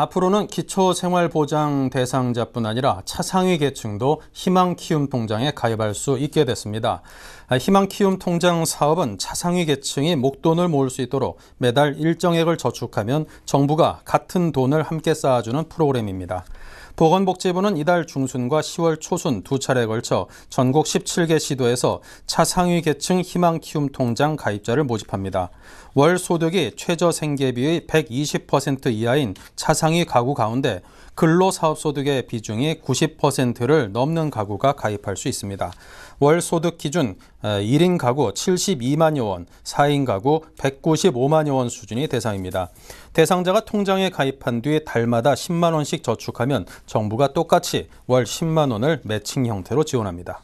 앞으로는 기초생활보장 대상자뿐 아니라 차상위 계층도 희망키움통장에 가입할 수 있게 됐습니다. 아, 희망키움통장 사업은 차상위 계층이 목돈을 모을 수 있도록 매달 일정액을 저축하면 정부가 같은 돈을 함께 쌓아주는 프로그램입니다. 보건복지부는 이달 중순과 10월 초순 두 차례에 걸쳐 전국 17개 시도에서 차상위 계층 희망 키움 통장 가입자를 모집합니다. 월 소득이 최저 생계비의 120% 이하인 차상위 가구 가운데 근로사업소득의 비중이 90%를 넘는 가구가 가입할 수 있습니다. 월 소득 기준 1인 가구 72만여 원, 4인 가구 195만여 원 수준이 대상입니다. 대상자가 통장에 가입한 뒤 달마다 10만 원씩 저축하면 정부가 똑같이 월 10만 원을 매칭 형태로 지원합니다.